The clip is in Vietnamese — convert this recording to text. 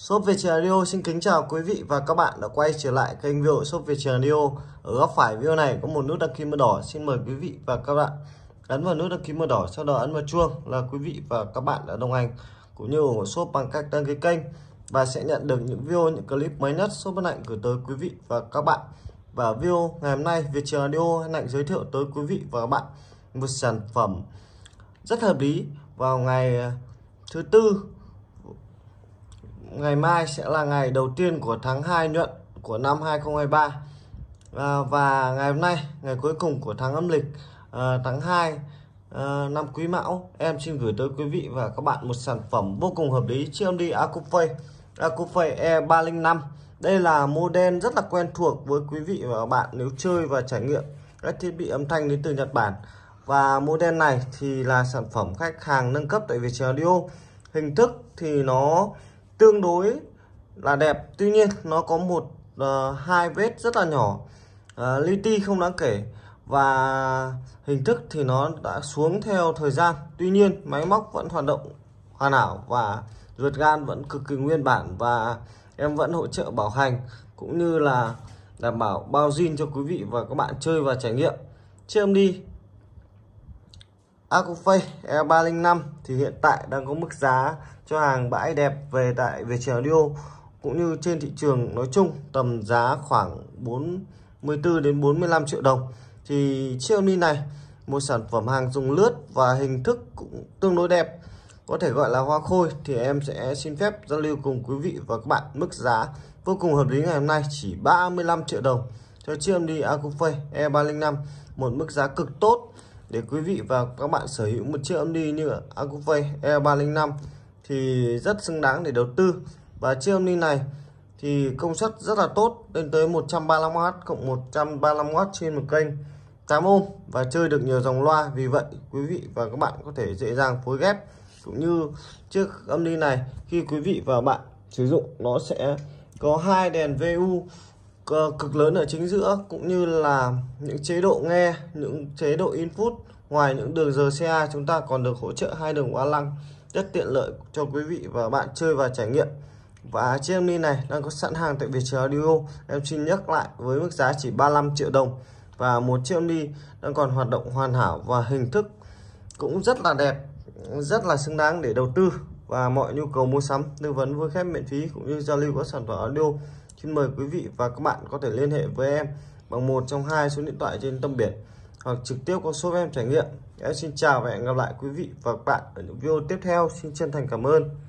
Shop Veterinario xin kính chào quý vị và các bạn đã quay trở lại kênh video Shop Veterinario Ở góc phải video này có một nút đăng ký màu đỏ Xin mời quý vị và các bạn ấn vào nút đăng ký màu đỏ Sau đó ấn vào chuông là quý vị và các bạn đã đồng hành Cũng như ủng hộ shop bằng cách đăng ký kênh Và sẽ nhận được những video, những clip mới nhất shop bên Hạnh gửi tới quý vị và các bạn Và video ngày hôm nay Veterinario Hân Hạnh giới thiệu tới quý vị và các bạn Một sản phẩm rất hợp lý vào ngày thứ tư ngày mai sẽ là ngày đầu tiên của tháng 2 nhuận của năm 2023 à, và ngày hôm nay ngày cuối cùng của tháng âm lịch à, tháng 2 à, năm Quý Mão em xin gửi tới quý vị và các bạn một sản phẩm vô cùng hợp lý chiếc đi Acupay Acupay E305 đây là model rất là quen thuộc với quý vị và các bạn nếu chơi và trải nghiệm các thiết bị âm thanh đến từ Nhật Bản và model này thì là sản phẩm khách hàng nâng cấp tại Viettel Audio hình thức thì nó tương đối là đẹp tuy nhiên nó có một uh, hai vết rất là nhỏ uh, li ti không đáng kể và hình thức thì nó đã xuống theo thời gian tuy nhiên máy móc vẫn hoạt động hoàn hảo và ruột gan vẫn cực kỳ nguyên bản và em vẫn hỗ trợ bảo hành cũng như là đảm bảo bao zin cho quý vị và các bạn chơi và trải nghiệm. chơi em đi Acofay E305 thì hiện tại đang có mức giá cho hàng bãi đẹp về tại Viettel Audio cũng như trên thị trường nói chung tầm giá khoảng 44 đến 45 triệu đồng thì chiếc Omni này một sản phẩm hàng dùng lướt và hình thức cũng tương đối đẹp có thể gọi là hoa khôi thì em sẽ xin phép giao lưu cùng quý vị và các bạn mức giá vô cùng hợp lý ngày hôm nay chỉ 35 triệu đồng cho chiếc Omni Acofay E305 một mức giá cực tốt để quý vị và các bạn sở hữu một chiếc âm đi như Acuvay E305 thì rất xứng đáng để đầu tư và chiếc âm đi này thì công suất rất là tốt lên tới 135W cộng 135W trên một kênh 8 ohm và chơi được nhiều dòng loa vì vậy quý vị và các bạn có thể dễ dàng phối ghép cũng như chiếc âm đi này khi quý vị và bạn sử dụng nó sẽ có hai đèn VU Ờ, cực lớn ở chính giữa cũng như là những chế độ nghe, những chế độ input. Ngoài những đường RCA chúng ta còn được hỗ trợ hai đường quá lăng rất tiện lợi cho quý vị và bạn chơi và trải nghiệm. Và chiếc mini này đang có sẵn hàng tại Viettel Audio. Em xin nhắc lại với mức giá chỉ 35 triệu đồng và một chiếc mini đang còn hoạt động hoàn hảo và hình thức cũng rất là đẹp, rất là xứng đáng để đầu tư và mọi nhu cầu mua sắm, tư vấn vui khách miễn phí cũng như giao lưu các sản phẩm audio. Xin mời quý vị và các bạn có thể liên hệ với em bằng một trong hai số điện thoại trên tâm biển hoặc trực tiếp qua shop em trải nghiệm. Em xin chào và hẹn gặp lại quý vị và các bạn ở những video tiếp theo. Xin chân thành cảm ơn.